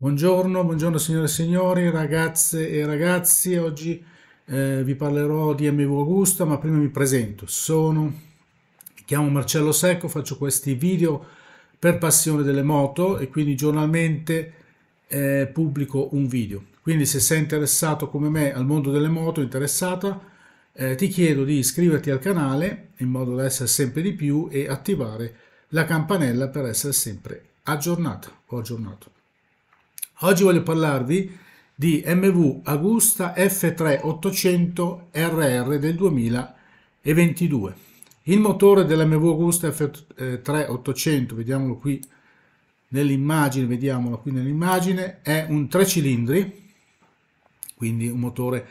Buongiorno, buongiorno signore e signori, ragazze e ragazzi. Oggi eh, vi parlerò di MV Augusta, ma prima mi presento. Sono, mi chiamo Marcello Secco, faccio questi video per passione delle moto e quindi giornalmente eh, pubblico un video. Quindi se sei interessato come me al mondo delle moto, interessata, eh, ti chiedo di iscriverti al canale in modo da essere sempre di più e attivare la campanella per essere sempre aggiornato o aggiornato. Oggi voglio parlarvi di MV Agusta f 3 800 rr del 2022. Il motore dell'MV Agusta F3800, vediamolo qui nell'immagine, vediamolo qui nell'immagine, è un 3 cilindri, quindi un motore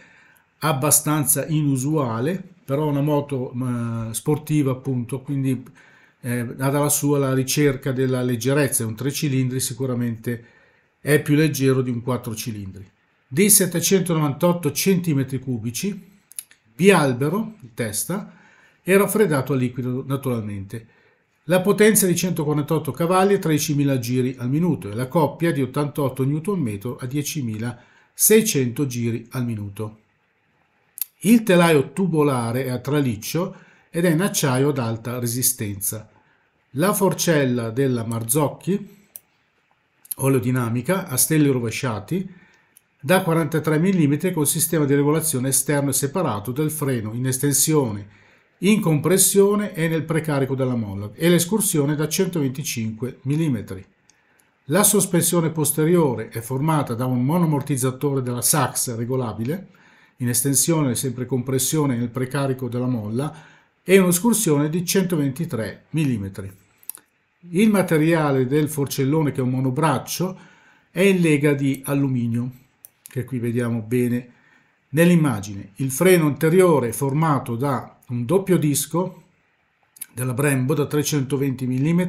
abbastanza inusuale, però una moto eh, sportiva appunto, quindi eh, ha dalla sua la ricerca della leggerezza, è un 3 cilindri sicuramente è più leggero di un 4 cilindri. Di 798 cm3 di testa, e raffreddato a liquido naturalmente. La potenza è di 148 cavalli a 13.000 giri al minuto e la coppia di 88 Nm a 10.600 giri al minuto. Il telaio tubolare è a traliccio ed è in acciaio ad alta resistenza. La forcella della Marzocchi oleodinamica a stelle rovesciati da 43 mm con sistema di regolazione esterno e separato del freno in estensione, in compressione e nel precarico della molla e l'escursione da 125 mm. La sospensione posteriore è formata da un monomortizzatore della Sachs regolabile, in estensione sempre compressione nel precarico della molla, e un'escursione di 123 mm. Il materiale del forcellone, che è un monobraccio, è in lega di alluminio, che qui vediamo bene nell'immagine. Il freno anteriore è formato da un doppio disco della Brembo da 320 mm,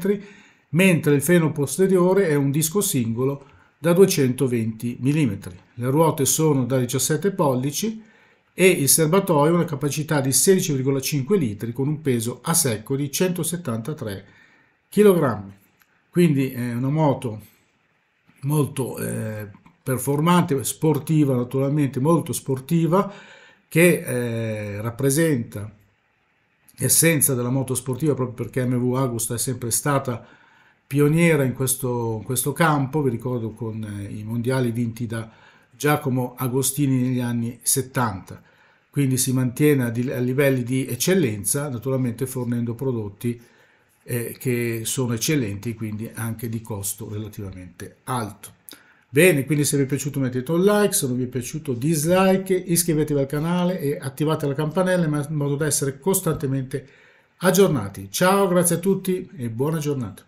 mentre il freno posteriore è un disco singolo da 220 mm. Le ruote sono da 17 pollici e il serbatoio ha una capacità di 16,5 litri con un peso a secco di 173 mm kg quindi è una moto molto eh, performante sportiva naturalmente molto sportiva che eh, rappresenta l'essenza della moto sportiva proprio perché MV Agusta è sempre stata pioniera in questo, in questo campo vi ricordo con eh, i mondiali vinti da Giacomo Agostini negli anni 70 quindi si mantiene a, livelli di eccellenza naturalmente fornendo prodotti eh, che sono eccellenti, quindi anche di costo relativamente alto. Bene, quindi se vi è piaciuto mettete un like, se non vi è piaciuto dislike, iscrivetevi al canale e attivate la campanella in modo da essere costantemente aggiornati. Ciao, grazie a tutti e buona giornata.